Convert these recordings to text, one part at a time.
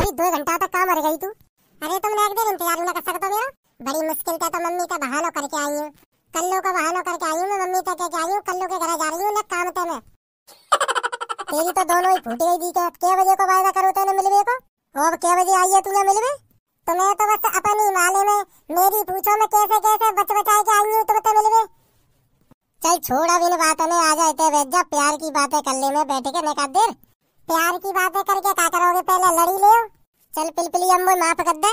वही दो घंटा तक तो काम मर गई तू अरे तुम तो एक दिन इंतजार ना कर सकते हो मेरा बड़ी मुश्किल से तो मम्मी का बहाना करके आई हूँ कल्लो का बहाना करके आई हूँ मम्मी तक के आई हूँ कल्लो के घर जा रही हूँ ना काम ते मैं तेरी तो दोनों ही फूट गई थी तो के बजे को वायदा करो तेने मिलवे को अब के बजे आई है तुझे मिलवे तो मैं तो बस अपनी माले में मेरी पूछो मैं कैसे कैसे बच बचाए के आई हूँ तुम तो मिलवे चल छोड़ा अब इन बातों में आ जाते जा प्यार की बातें कर ले मैं बैठे के मैं देर प्यार की बातें करके का करोगे पहले लड़ी ले चल पिलपिली अम्बो माफ कर दे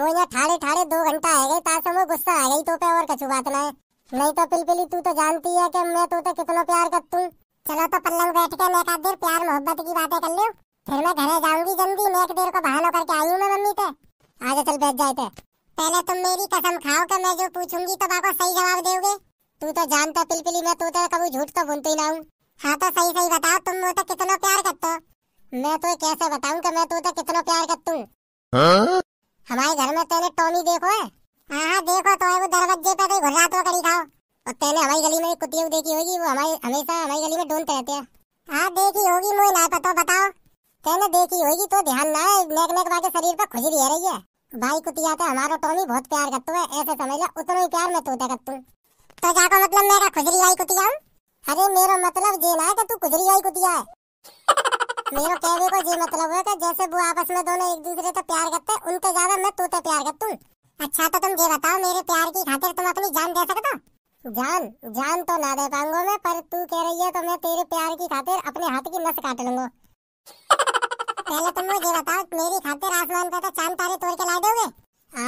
वो यहाँ ठाड़े ठाड़े दो घंटा आ गई तासो में गुस्सा आ गई तो पे और कछु बात ना है नहीं तो पिलपिली तू तो जानती है कि मैं तो, कितना प्यार करती हूँ चलो तो पल्लंग बैठ के मैं एक देर प्यार मोहब्बत की बातें कर लो फिर मैं घरे जाऊंगी जल्दी मैं एक देर को बहाना करके आई हूँ मैं मम्मी पे आगे चल बैठ जाए थे पहले तुम मेरी कसम खाओ कि मैं जो पूछूंगी तो बाबा सही जवाब दोगे तू तो जानता पिलपिली मैं तो कभी झूठ तो बुनते ही ना हूँ हाँ तो सही सही बताओ तुम वो तो कितना प्यार करते हो मैं तो कैसे बताऊं कि मैं तू तो कितना प्यार करता हूँ हमारे घर में तेरे टॉमी देखो है हाँ देखो तो है वो दरवाजे पे तो घुर्रा तो कड़ी खाओ और तेने हमारी गली में कुतियों देखी होगी वो हमारी हमेशा हमारी गली में ढूंढते रहते हैं हाँ देखी होगी मुझे ना पता बताओ तेने देखी होगी तो ध्यान ना है नेक नेक बाके शरीर पर खुजली रह रही है भाई कुतिया तो हमारा टॉमी बहुत प्यार करता है ऐसे समझ लो उतना ही प्यार मैं तोते करता हूँ तो जाको मतलब मेरा खुजली आई कुतिया अरे मेरा मतलब ये ना है कि तू खुजली आई कुतिया है मेरे कहने को ये मतलब है कि जैसे वो आपस में दोनों एक दूसरे से प्यार करते हैं उनसे ज्यादा मैं तोते प्यार करता हूँ अच्छा तो तुम ये बताओ मेरे प्यार की खातिर तुम अपनी जान दे सकते हो जान जान तो ना दे पाऊंगा मैं पर तू कह रही है तो मैं तेरे प्यार की खातिर अपने हाथ की नस काट लूंगा पहले तुम मुझे बताओ मेरी खातिर आसमान का तो चांद तारे तोड़ के ला दोगे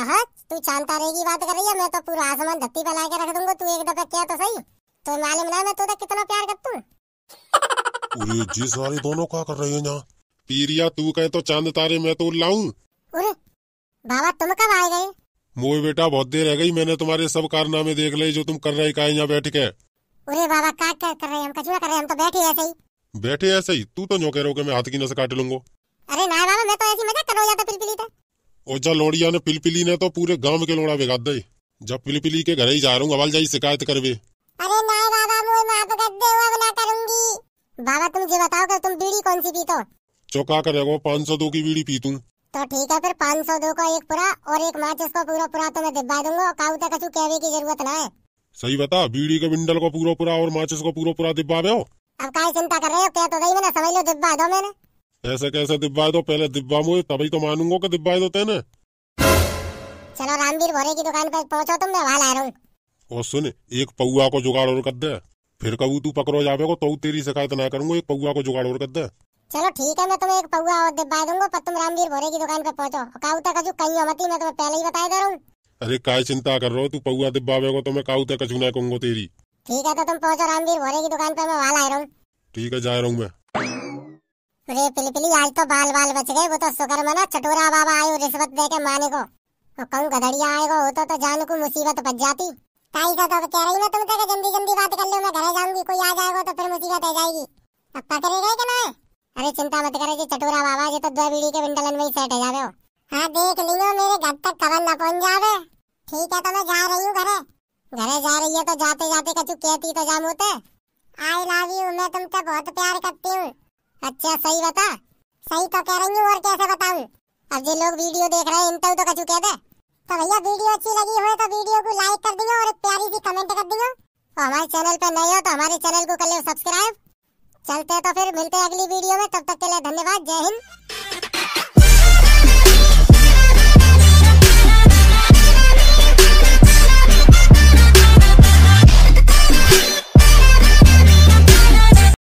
आहा तू चांद तारे की बात कर रही है मैं तो पूरा आसमान धरती पर ला के रख दूंगा तू एक दफा क्या तो सही तो मालूम ना मैं तो कितना प्यार करता हूँ अरे जी सारी दोनों क्या कर रही है यहाँ पीरिया तू कहे तो चांद तारे मैं तो लाऊ बाबा तुम कब आए गए मोए बेटा बहुत देर रह गई मैंने तुम्हारे सब कारनामे देख ले जो तुम कर रहे का यहाँ बैठ के अरे बाबा क्या क्या कर रहे हम कचूरा कर रहे हम तो बैठे ऐसे ही बैठे ऐसे ही तू तो जो कह रहे हो कि मैं हाथ की नस काट लूंगो अरे ना बाबा मैं तो ऐसी मजाक कर रहा जाता तो पिलपिली पे तो। और जा लोड़िया ने पिलपिली ने तो पूरे गांव के लोड़ा बिगाड़ दे जब पिलपिली के घर ही जा रहा हूँ अवाल जाई शिकायत करवे बाबा तुम ये बताओ कर तुम बीड़ी कौन सी पीते हो चौका करेगा पाँच सौ दो की बीड़ी पी तू तो ठीक है फिर पाँच सौ दो का एक पूरा और एक माचिस को पूरा पूरा तो मैं दिबा दूंगा काउ तक कछु कहवे की जरूरत ना है सही बता बीड़ी के बिंडल को पूरा पूरा और माचिस को पूरा पूरा दिब्बा दो अब का चिंता कर रहे हो कह तो गई मैंने समझ लो दिब्बा दो मैंने ऐसे कैसे दिब्बा दो पहले दिब्बा मुझे तभी तो मानूंगा की दिब्बा दो तेने चलो रामवीर भोरे की दुकान पर पहुंचो तुम मैं वहां ला रहा हूँ और सुन एक पौआ को जुगाड़ और कर दे फिर कहू तू पकड़ो जावे को तो तेरी शिकायत ना करूंगा एक पौआ को जुगाड़ और कर दे चलो ठीक है मैं तुम्हें एक पौआ और दिलवा दूंगा पर तुम रामवीर भोरे की दुकान पे पहुंचो काऊ तक कछु कहीं मती मैं तुम्हें पहले ही बता दे रहा हूँ अरे काय चिंता कर रहे हो तू पौआ दिब्बावे को तो मैं काऊ तक कछु ना कहूंगा तेरी ठीक है तो तुम पहुंचो रामवीर भोरे की दुकान पे मैं वहां आ रहा हूं ठीक है जा रहा हूं मैं अरे पिली पिली आज तो बाल बाल बच गए वो तो सुकर मना चटोरा बाबा आयो रिश्वत दे के माने को कहूँ गधड़िया आएगा वो तो-, तो जान को मुसीबत बच जाती ताई का तो कह रही मैं तुम तक जल्दी जल्दी बात कर लो मैं घर जाऊंगी कोई आ जाएगा तो फिर मुसीबत आ जाएगी अब पकड़े गए क्या ना अरे चिंता मत करे जी चटोरा बाबा जी तो दो बीड़ी के विंडलन में ही सेट है जावे हो हाँ देख लियो मेरे घर तक खबर ना पहुंच जावे ठीक है तो मैं जा रही हूँ घरे घरे जा रही है तो जाते जाते कचू कहती तो जाम होते आई लव यू मैं तुमसे बहुत प्यार करती हूँ अच्छा सही बता सही तो कह रही हूँ और कैसे बताऊँ अब जो लोग वीडियो देख रहे हैं इनता तो कचू कह दे तो भैया वीडियो अच्छी लगी हो तो वीडियो को लाइक कर दियो और एक प्यारी सी कमेंट कर दियो तो और हमारे चैनल पर नए हो तो हमारे चैनल को कर लो सब्सक्राइब चलते हैं तो फिर मिलते हैं अगली वीडियो में तब तक के लिए धन्यवाद जय हिंद